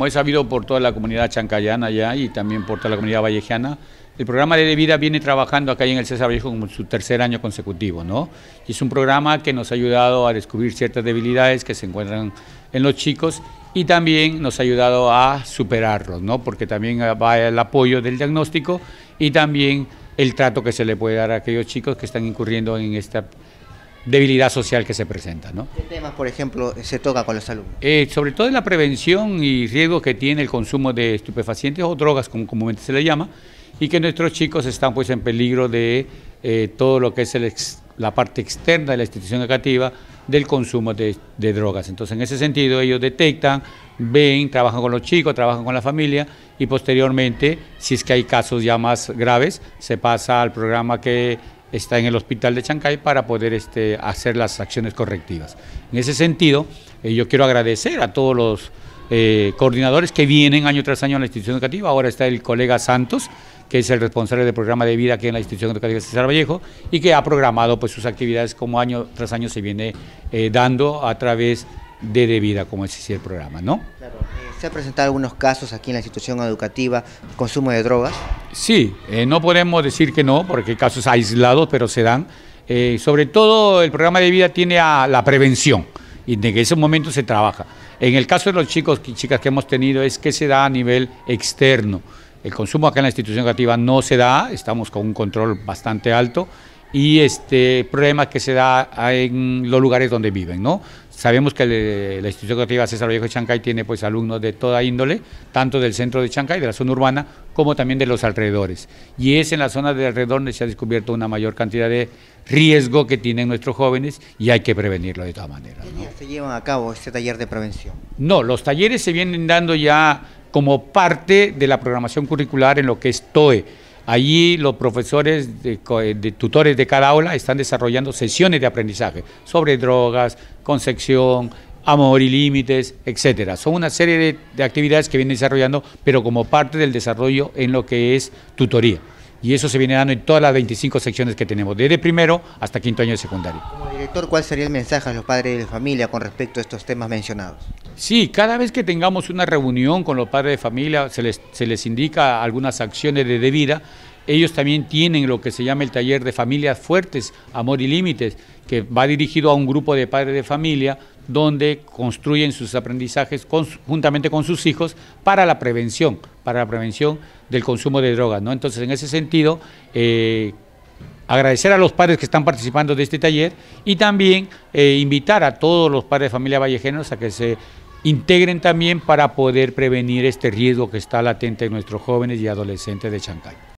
como es sabido por toda la comunidad chancayana ya y también por toda la comunidad vallejana, el programa de vida viene trabajando acá en el César Vallejo como su tercer año consecutivo, ¿no? es un programa que nos ha ayudado a descubrir ciertas debilidades que se encuentran en los chicos y también nos ha ayudado a superarlos, ¿no? Porque también va el apoyo del diagnóstico y también el trato que se le puede dar a aquellos chicos que están incurriendo en esta debilidad social que se presenta. ¿no? ¿Qué temas, por ejemplo, se toca con los alumnos? Eh, sobre todo en la prevención y riesgo que tiene el consumo de estupefacientes o drogas, como comúnmente se le llama, y que nuestros chicos están pues en peligro de eh, todo lo que es la parte externa de la institución educativa del consumo de drogas. Entonces, en ese sentido, ellos detectan, ven, trabajan con los chicos, trabajan con la familia y posteriormente, si es que hay casos ya más graves, se pasa al programa que está en el hospital de Chancay para poder este, hacer las acciones correctivas. En ese sentido, eh, yo quiero agradecer a todos los eh, coordinadores que vienen año tras año a la institución educativa. Ahora está el colega Santos, que es el responsable del programa de vida aquí en la institución educativa César Vallejo y que ha programado pues, sus actividades como año tras año se viene eh, dando a través de De Vida, como es el programa, ¿no? ¿Se han presentado algunos casos aquí en la institución educativa, consumo de drogas? Sí, eh, no podemos decir que no, porque casos aislados, pero se dan. Eh, sobre todo el programa de vida tiene a la prevención y en ese momento se trabaja. En el caso de los chicos y chicas que hemos tenido es que se da a nivel externo. El consumo acá en la institución educativa no se da, estamos con un control bastante alto y este problema que se da en los lugares donde viven, ¿no? Sabemos que la institución educativa César Vallejo de Chancay tiene pues alumnos de toda índole, tanto del centro de Chancay, de la zona urbana, como también de los alrededores. Y es en la zona de alrededor donde se ha descubierto una mayor cantidad de riesgo que tienen nuestros jóvenes y hay que prevenirlo de todas maneras. se llevan a cabo este taller de prevención? No, los talleres se vienen dando ya como parte de la programación curricular en lo que es TOE Allí los profesores, eh, de, tutores de cada aula están desarrollando sesiones de aprendizaje sobre drogas, concepción, amor y límites, etcétera. Son una serie de actividades que vienen desarrollando, pero como parte del desarrollo en lo que es tutoría y eso se viene dando en todas las 25 secciones que tenemos, desde primero hasta quinto año de secundaria. Como director, ¿cuál sería el mensaje a los padres de familia con respecto a estos temas mencionados? Sí, cada vez que tengamos una reunión con los padres de familia, se les, indica algunas acciones de debida. Ellos también tienen lo que se llama el taller de familias fuertes, amor y límites, que va dirigido a un grupo de padres de familia donde construyen sus aprendizajes juntamente con sus hijos para la prevención, para la prevención del consumo de drogas. ¿no? Entonces, en ese sentido, eh, agradecer a los padres que están participando de este taller y también eh, invitar a todos los padres de familia vallejenos a que se integren también para poder prevenir este riesgo que está latente en nuestros jóvenes y adolescentes de Chancay.